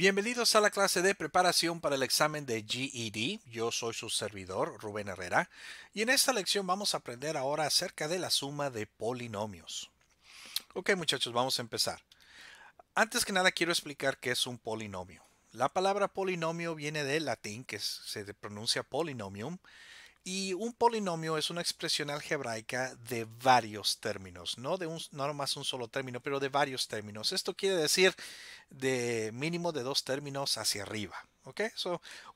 Bienvenidos a la clase de preparación para el examen de GED. Yo soy su servidor, Rubén Herrera, y en esta lección vamos a aprender ahora acerca de la suma de polinomios. Ok muchachos, vamos a empezar. Antes que nada quiero explicar qué es un polinomio. La palabra polinomio viene del latín, que se pronuncia polinomium, y un polinomio es una expresión algebraica de varios términos, no de un, no nomás un solo término, pero de varios términos. Esto quiere decir de mínimo de dos términos hacia arriba. ¿Ok?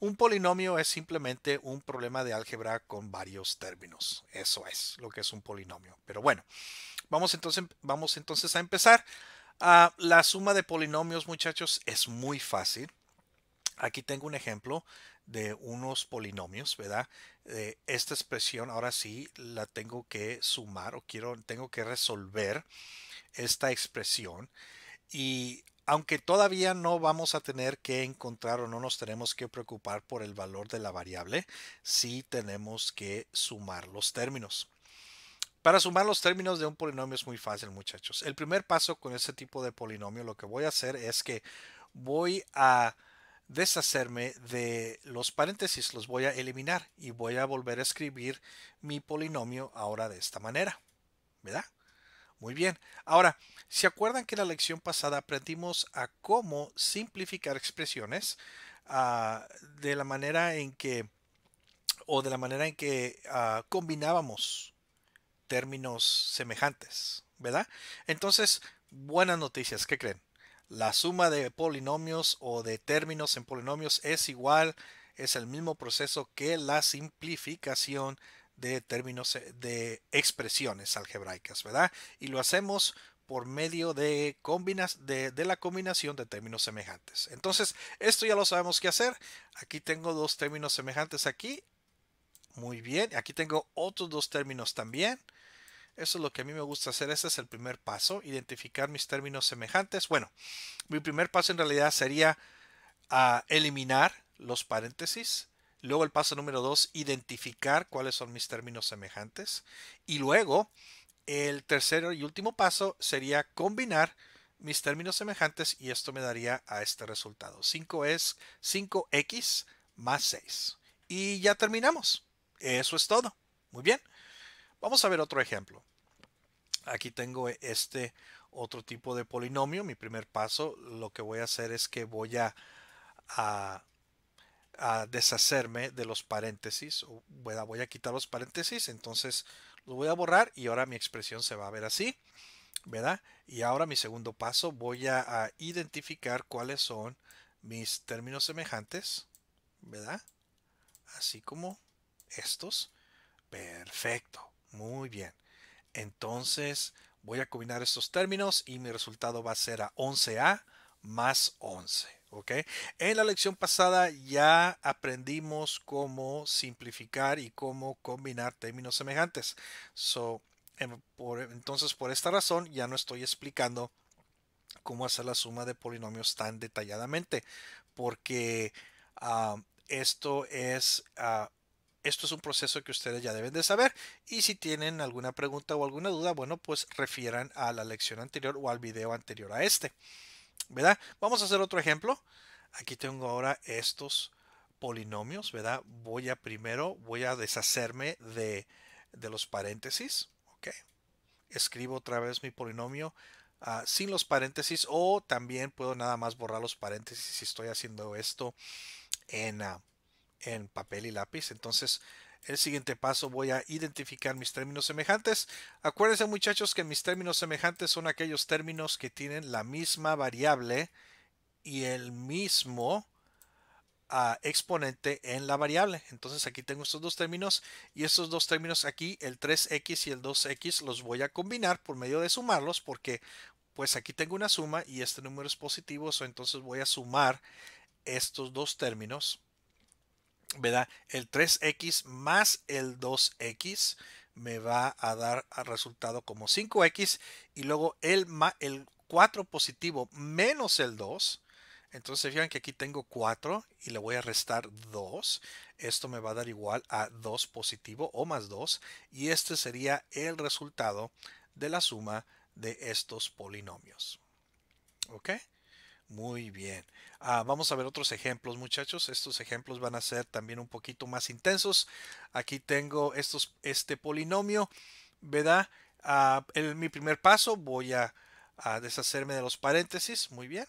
un polinomio es simplemente un problema de álgebra con varios términos. Eso es lo que es un polinomio. Pero bueno, vamos entonces, vamos entonces a empezar. Ah, la suma de polinomios, muchachos, es muy fácil. Aquí tengo un ejemplo de unos polinomios, ¿verdad? Eh, esta expresión ahora sí la tengo que sumar o quiero, tengo que resolver esta expresión. Y aunque todavía no vamos a tener que encontrar o no nos tenemos que preocupar por el valor de la variable, sí tenemos que sumar los términos. Para sumar los términos de un polinomio es muy fácil, muchachos. El primer paso con este tipo de polinomio, lo que voy a hacer es que voy a deshacerme de los paréntesis, los voy a eliminar y voy a volver a escribir mi polinomio ahora de esta manera. ¿Verdad? Muy bien. Ahora, si acuerdan que en la lección pasada aprendimos a cómo simplificar expresiones ah, de la manera en que o de la manera en que ah, combinábamos términos semejantes, ¿verdad? Entonces, buenas noticias, ¿qué creen? la suma de polinomios o de términos en polinomios es igual, es el mismo proceso que la simplificación de términos eh, de expresiones algebraicas, ¿verdad? Y lo hacemos por medio de, de, la combinación de términos semejantes. Entonces, esto ya lo sabemos qué hacer. Aquí tengo dos términos semejantes aquí. Muy bien. Aquí tengo otros dos términos también. Eso es lo que a mí me gusta hacer. Ese es el primer paso, identificar mis términos semejantes. Bueno, mi primer paso en realidad sería ah, eliminar los paréntesis. Luego el paso número dos, identificar cuáles son mis términos semejantes. Y luego el tercero y último paso sería combinar mis términos semejantes y esto me daría a este resultado. 5 es 5x más 6. Y ya terminamos. Eso es todo. Muy bien. Vamos a ver otro ejemplo. Aquí tengo este otro tipo de polinomio. Mi primer paso, lo que voy a hacer es que voy a, deshacerme de los paréntesis. Voy a, quitar los paréntesis, entonces lo voy a borrar y ahora mi expresión se va a ver así. ¿verdad? Y ahora mi segundo paso, voy a, a, identificar cuáles son mis términos semejantes, ¿verdad? Así como estos. Perfecto. Muy bien. Entonces voy a combinar estos términos y mi resultado va a ser a 11A más 11. ¿ok? En la lección pasada ya aprendimos cómo simplificar y cómo combinar términos semejantes. So, em, entonces, por esta razón, ya no estoy explicando cómo hacer la suma de polinomios tan detalladamente, porque ah, esto es ah, esto es un proceso que ustedes ya deben de saber y si tienen alguna pregunta o alguna duda, bueno, pues refieran a la lección anterior o al video anterior a este. ¿Verdad? Vamos a hacer otro ejemplo. Aquí tengo ahora estos polinomios, ¿verdad? Voy a primero, voy a deshacerme de, los paréntesis, ¿ok? Escribo otra vez mi polinomio ah, sin los paréntesis o también puedo nada más borrar los paréntesis si estoy haciendo esto en, ah, en papel y lápiz. Entonces, el siguiente paso voy a identificar mis términos semejantes. Acuérdense muchachos que mis términos semejantes son aquellos términos que tienen la misma variable y el mismo ah, exponente en la variable. Entonces aquí tengo estos dos términos y estos dos términos aquí, el 3x y el 2x, los voy a combinar por medio de sumarlos porque pues aquí tengo una suma y este número es positivo, entonces voy a sumar estos dos términos ¿verdad? El 3x más el 2x me va a dar al resultado como 5x y luego el, el 4 positivo menos el 2. Entonces fijan que aquí tengo 4 y le voy a restar 2. Esto me va a dar igual a 2 positivo o más 2. Y este sería el resultado de la suma de estos polinomios. ¿Ok? Muy bien. Ah, vamos a ver otros ejemplos, muchachos. Estos ejemplos van a ser también un poquito más intensos. Aquí tengo estos, este polinomio, ¿verdad? Ah, mi primer paso voy a deshacerme de los paréntesis. Muy bien.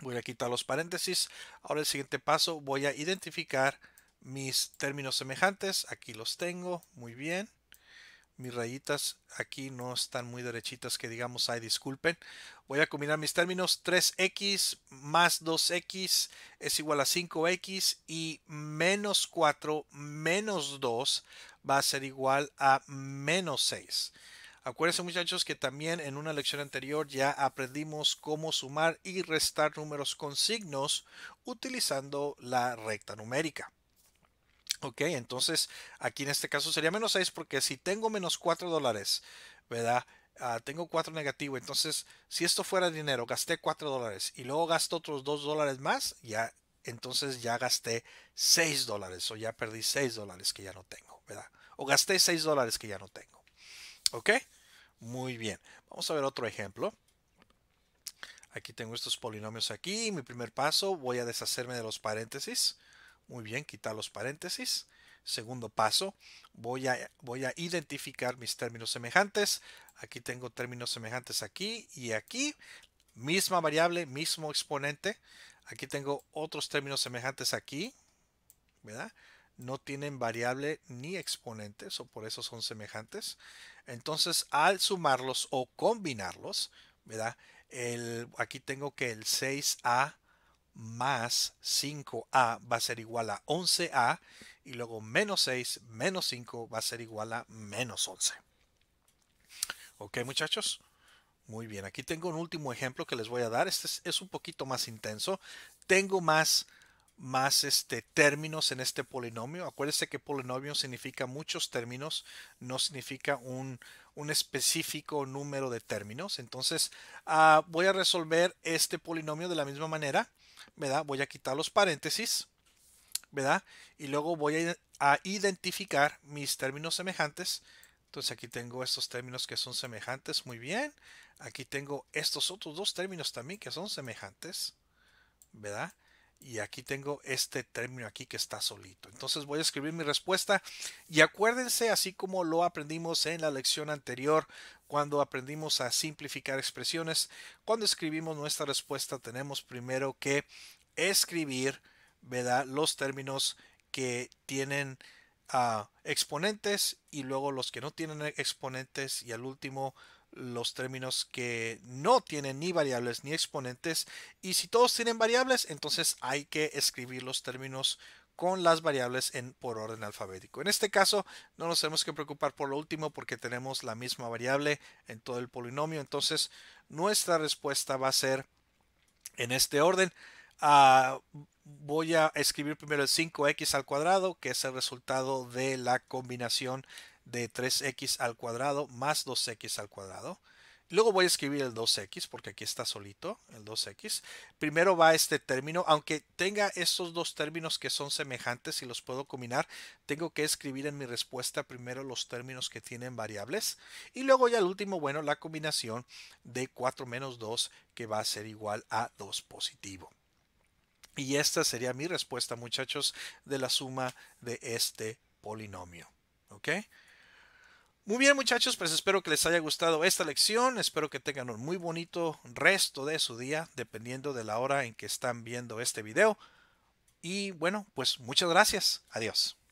Voy a quitar los paréntesis. Ahora el siguiente paso voy a identificar mis términos semejantes. Aquí los tengo. Muy bien mis rayitas aquí no están muy derechitas que digamos, ay disculpen. Voy a combinar mis términos 3x más 2x es igual a 5x y menos 4 menos 2 va a ser igual a menos 6. Acuérdense muchachos que también en una lección anterior ya aprendimos cómo sumar y restar números con signos utilizando la recta numérica. Ok, entonces aquí en este caso sería menos 6 porque si tengo menos 4 dólares, ¿verdad? Ah, tengo 4 negativo, entonces si esto fuera dinero, gasté 4 dólares y luego gasto otros 2 dólares más, ya entonces ya gasté 6 dólares o ya perdí 6 dólares que ya no tengo, ¿verdad? O gasté 6 dólares que ya no tengo. ¿Ok? Muy bien. Vamos a ver otro ejemplo. Aquí tengo estos polinomios aquí. Mi primer paso, voy a deshacerme de los paréntesis. Muy bien, quita los paréntesis. Segundo paso, voy a, voy a identificar mis términos semejantes. Aquí tengo términos semejantes aquí y aquí. Misma variable, mismo exponente. Aquí tengo otros términos semejantes aquí. ¿Verdad? no tienen variable ni exponente, o por eso son semejantes. Entonces, al sumarlos o combinarlos, ¿verdad? El, aquí tengo que el 6A más 5a va a ser igual a 11a y luego menos 6 menos 5 va a ser igual a menos 11. ¿Ok muchachos? Muy bien, aquí tengo un último ejemplo que les voy a dar. Este es, un poquito más intenso. Tengo más, más este, términos en este polinomio. Acuérdense que polinomio significa muchos términos, no significa un, un específico número de términos. Entonces ah, voy a resolver este polinomio de la misma manera. Voy a quitar los paréntesis, ¿verdad? Y luego voy a, a identificar mis términos semejantes. Entonces aquí tengo estos términos que son semejantes, muy bien. Aquí tengo estos otros dos términos también que son semejantes, ¿verdad? y aquí tengo este término aquí que está solito. Entonces voy a escribir mi respuesta y acuérdense, así como lo aprendimos en la lección anterior, cuando aprendimos a simplificar expresiones, cuando escribimos nuestra respuesta tenemos primero que escribir ¿verdad? los términos que tienen ah, exponentes y luego los que no tienen exponentes y al último los términos que no tienen ni variables ni exponentes. Y si todos tienen variables, entonces hay que escribir los términos con las variables en, por orden alfabético. En este caso no nos tenemos que preocupar por lo último porque tenemos la misma variable en todo el polinomio. Entonces nuestra respuesta va a ser en este orden. Ah, voy a escribir primero el 5x al cuadrado, que es el resultado de la combinación de 3x al cuadrado más 2x al cuadrado. Luego voy a escribir el 2x porque aquí está solito el 2x. Primero va este término, aunque tenga estos dos términos que son semejantes y los puedo combinar, tengo que escribir en mi respuesta primero los términos que tienen variables. Y luego ya el último, bueno, la combinación de 4 menos 2 que va a ser igual a 2 positivo. Y esta sería mi respuesta, muchachos, de la suma de este polinomio. ¿Ok? Muy bien muchachos, pues espero que les haya gustado esta lección, espero que tengan un muy bonito resto de su día, dependiendo de la hora en que están viendo este video. Y bueno, pues muchas gracias, adiós.